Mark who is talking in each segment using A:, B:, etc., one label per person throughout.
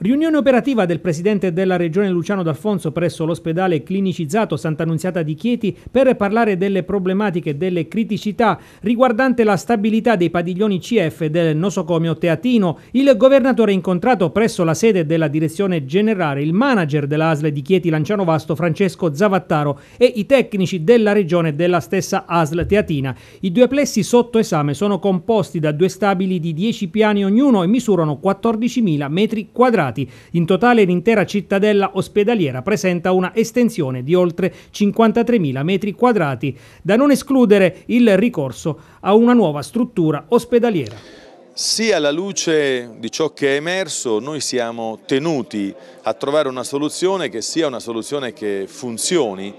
A: Riunione operativa del presidente della regione Luciano D'Alfonso presso l'ospedale clinicizzato Sant'Annunziata di Chieti per parlare delle problematiche e delle criticità riguardante la stabilità dei padiglioni CF del nosocomio Teatino. Il governatore incontrato presso la sede della direzione generale, il manager dell'ASL di Chieti Lanciano Vasto Francesco Zavattaro e i tecnici della regione della stessa ASL Teatina. I due plessi sotto esame sono composti da due stabili di 10 piani ognuno e misurano 14.000 metri quadrati stati. In totale l'intera cittadella ospedaliera presenta una estensione di oltre 53.000 metri quadrati, da non escludere il ricorso a una nuova struttura ospedaliera.
B: Sì, alla luce di ciò che è emerso, noi siamo tenuti a trovare una soluzione che sia una soluzione che funzioni,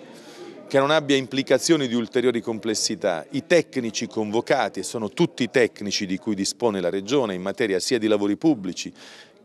B: che non abbia implicazioni di ulteriori complessità. I tecnici convocati, e sono tutti i tecnici di cui dispone la Regione in materia sia di lavori pubblici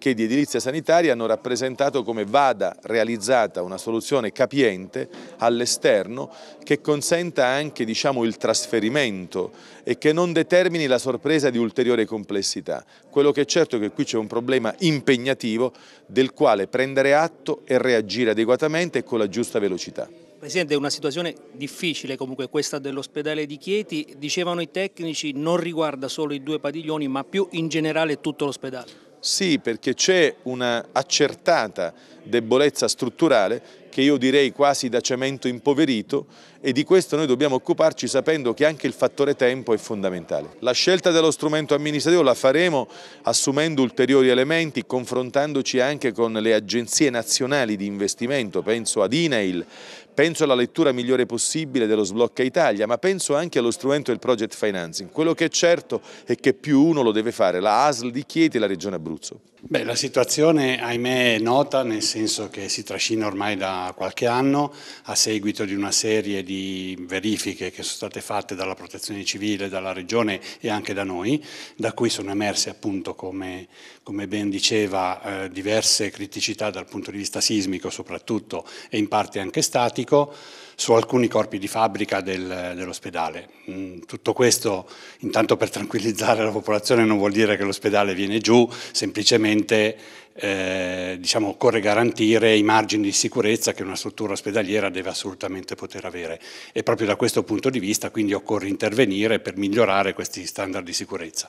B: che di edilizia sanitaria hanno rappresentato come vada realizzata una soluzione capiente all'esterno che consenta anche diciamo, il trasferimento e che non determini la sorpresa di ulteriore complessità. Quello che è certo è che qui c'è un problema impegnativo del quale prendere atto e reagire adeguatamente e con la giusta velocità.
A: Presidente, è una situazione difficile comunque questa dell'ospedale di Chieti, dicevano i tecnici non riguarda solo i due padiglioni ma più in generale tutto l'ospedale.
B: Sì, perché c'è una accertata debolezza strutturale che io direi quasi da cemento impoverito e di questo noi dobbiamo occuparci sapendo che anche il fattore tempo è fondamentale. La scelta dello strumento amministrativo la faremo assumendo ulteriori elementi, confrontandoci anche con le agenzie nazionali di investimento, penso ad INAIL, penso alla lettura migliore possibile dello sblocca Italia, ma penso anche allo strumento del project financing. Quello che è certo
C: è che più uno lo deve fare, la ASL di Chieti e la Regione Abruzzo. Beh, la situazione ahimè è nota, nel senso che si trascina ormai da da qualche anno a seguito di una serie di verifiche che sono state fatte dalla protezione civile, dalla regione e anche da noi, da cui sono emerse appunto come, come ben diceva eh, diverse criticità dal punto di vista sismico soprattutto e in parte anche statico su alcuni corpi di fabbrica del, dell'ospedale. Mm, tutto questo intanto per tranquillizzare la popolazione non vuol dire che l'ospedale viene giù, semplicemente eh, diciamo, occorre garantire i margini di sicurezza che una struttura ospedaliera deve assolutamente poter avere e proprio da questo punto di vista quindi occorre intervenire per migliorare questi standard di sicurezza.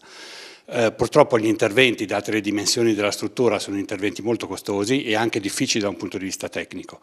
C: Eh, purtroppo gli interventi, date le dimensioni della struttura, sono interventi molto costosi e anche difficili da un punto di vista tecnico.